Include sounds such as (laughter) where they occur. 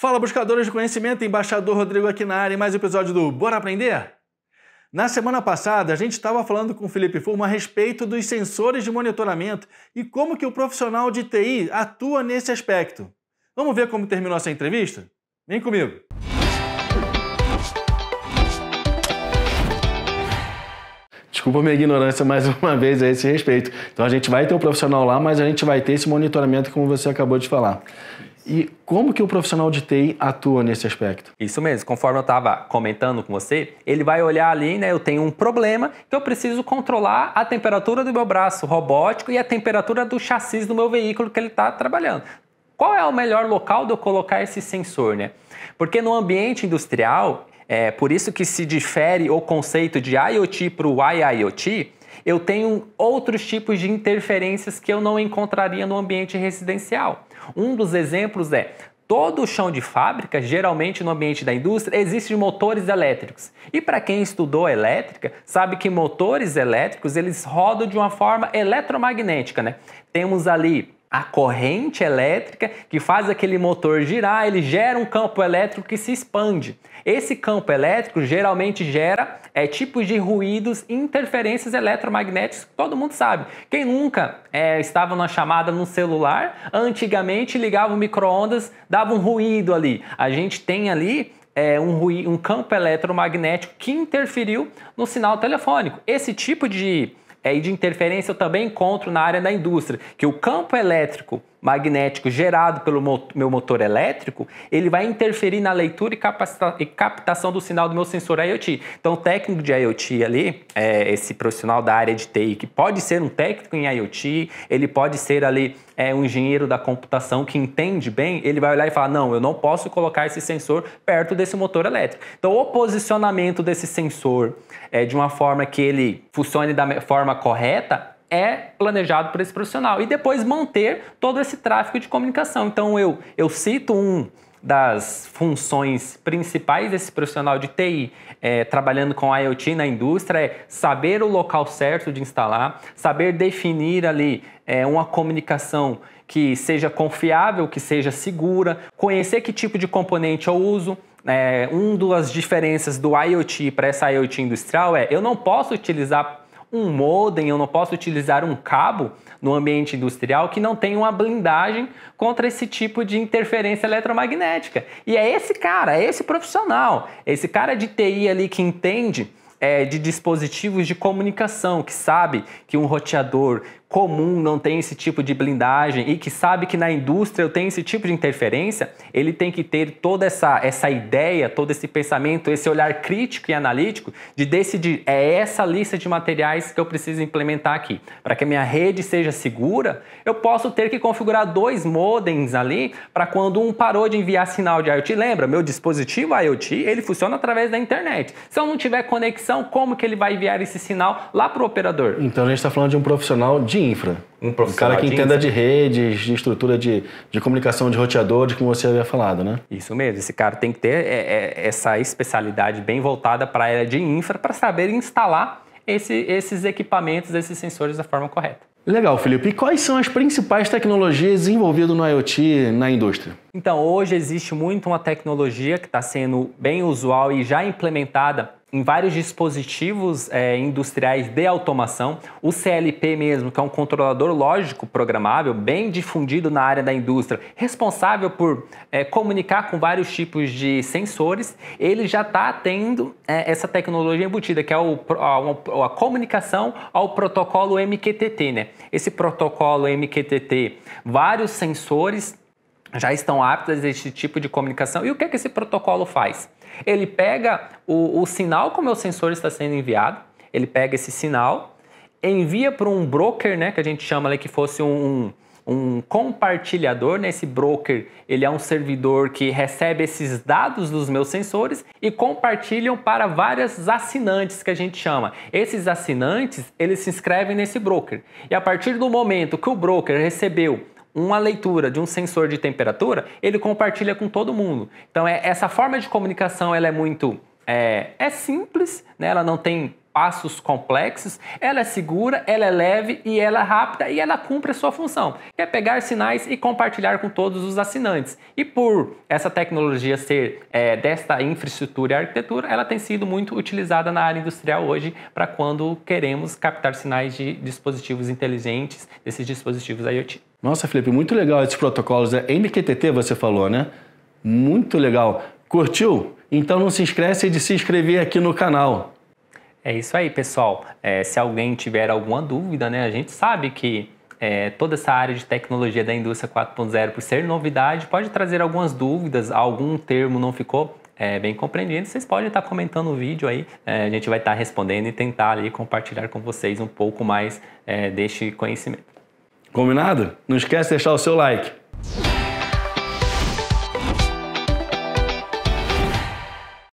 Fala, buscadores de conhecimento, embaixador Rodrigo aqui na área, em mais um episódio do Bora Aprender? Na semana passada, a gente estava falando com o Felipe Furma a respeito dos sensores de monitoramento e como que o profissional de TI atua nesse aspecto. Vamos ver como terminou essa entrevista? Vem comigo! Desculpa minha ignorância mais (laughs) uma vez a esse respeito. Então a gente vai ter um profissional lá, mas a gente vai ter esse monitoramento como você acabou de falar. E como que o profissional de TI atua nesse aspecto? Isso mesmo, conforme eu estava comentando com você, ele vai olhar ali, né? Eu tenho um problema que então eu preciso controlar a temperatura do meu braço robótico e a temperatura do chassi do meu veículo que ele está trabalhando. Qual é o melhor local de eu colocar esse sensor, né? Porque no ambiente industrial é por isso que se difere o conceito de IoT para o IIoT, eu tenho outros tipos de interferências que eu não encontraria no ambiente residencial. Um dos exemplos é todo o chão de fábrica, geralmente no ambiente da indústria, existem motores elétricos. E para quem estudou elétrica, sabe que motores elétricos eles rodam de uma forma eletromagnética, né? Temos ali a corrente elétrica que faz aquele motor girar, ele gera um campo elétrico que se expande. Esse campo elétrico geralmente gera é, tipos de ruídos, interferências eletromagnéticas todo mundo sabe. Quem nunca é, estava na chamada no celular, antigamente ligava o micro-ondas, dava um ruído ali. A gente tem ali é, um, ruído, um campo eletromagnético que interferiu no sinal telefônico. Esse tipo de e é de interferência eu também encontro na área da indústria, que o campo elétrico magnético gerado pelo meu motor elétrico, ele vai interferir na leitura e, captação do sinal do meu sensor IoT. Então, o técnico de IoT ali, é esse profissional da área de TI, que pode ser um técnico em IoT, ele pode ser ali é, um engenheiro da computação que entende bem, ele vai olhar e falar: não, eu não posso colocar esse sensor perto desse motor elétrico. Então, o posicionamento desse sensor é, de uma forma que ele funcione da forma correta é planejado por esse profissional. E depois manter todo esse tráfego de comunicação. Então eu, eu cito um das funções principais desse profissional de TI é, trabalhando com IoT na indústria é saber o local certo de instalar, saber definir ali é, uma comunicação que seja confiável, que seja segura, conhecer que tipo de componente eu uso. É, uma das diferenças do IoT para essa IoT industrial é eu não posso utilizar um modem, eu não posso utilizar um cabo no ambiente industrial que não tenha uma blindagem contra esse tipo de interferência eletromagnética. E é esse cara, é esse profissional, esse cara de TI ali que entende é, de dispositivos de comunicação, que sabe que um roteador comum não tem esse tipo de blindagem e que sabe que na indústria eu tenho esse tipo de interferência, ele tem que ter toda essa, essa ideia, todo esse pensamento, esse olhar crítico e analítico de decidir é essa lista de materiais que eu preciso implementar aqui. Para que a minha rede seja segura, eu posso ter que configurar dois modems ali para quando um parou de enviar sinal de IoT, lembra, meu dispositivo IoT, ele funciona através da internet. Se eu não tiver conexão conexão, como que ele vai enviar esse sinal lá para o operador? Então a gente está falando de um profissional de infra. Um profissional. Um cara que de entenda infra. de redes, de estrutura de, de comunicação de de como você havia falado, né? Isso mesmo. Esse cara tem que ter é, é, essa especialidade bem voltada para a área de infra para saber instalar esse, esses equipamentos, esses sensores da forma correta. Legal, Felipe. E quais são as principais tecnologias envolvidas no IoT na indústria? Então, hoje existe muito uma tecnologia que está sendo bem usual e já implementada em vários dispositivos é, industriais de automação, o CLP mesmo, que é um controlador lógico programável, bem difundido na área da indústria, responsável por é, comunicar com vários tipos de sensores, ele já está tendo é, essa tecnologia embutida, que é o, a, a, comunicação ao protocolo MQTT. Né? Esse protocolo MQTT, vários sensores já estão aptos a esse tipo de comunicação. E o que, é que esse protocolo faz? Ele pega o, o sinal que é o meu sensor está sendo enviado, ele pega esse sinal, envia para um broker, né, que a gente chama ali que fosse um, um compartilhador, né? esse broker ele é um servidor que recebe esses dados dos meus sensores e compartilham para várias assinantes que a gente chama. Esses assinantes eles se inscrevem nesse broker e a partir do momento que o broker recebeu uma leitura de um sensor de temperatura, ele compartilha com todo mundo. Então, é, essa forma de comunicação ela é muito é, é simples, né? ela não tem passos complexos, ela é segura, ela é leve e ela é rápida e ela cumpre a sua função, que é pegar sinais e compartilhar com todos os assinantes. E por essa tecnologia ser é, desta infraestrutura e arquitetura, ela tem sido muito utilizada na área industrial hoje para quando queremos captar sinais de dispositivos inteligentes, desses dispositivos IoT. Nossa, Felipe, muito legal esses protocolos. É MQTT você falou, né? Muito legal. Curtiu? Então não se esquece de se inscrever aqui no canal. É isso aí, pessoal. É, se alguém tiver alguma dúvida, né, a gente sabe que é, toda essa área de tecnologia da indústria 4.0, por ser novidade, pode trazer algumas dúvidas, algum termo não ficou é, bem compreendido. Vocês podem estar comentando o vídeo aí, é, a gente vai estar respondendo e tentar ali compartilhar com vocês um pouco mais é, deste conhecimento. Combinado? Não esquece de deixar o seu like.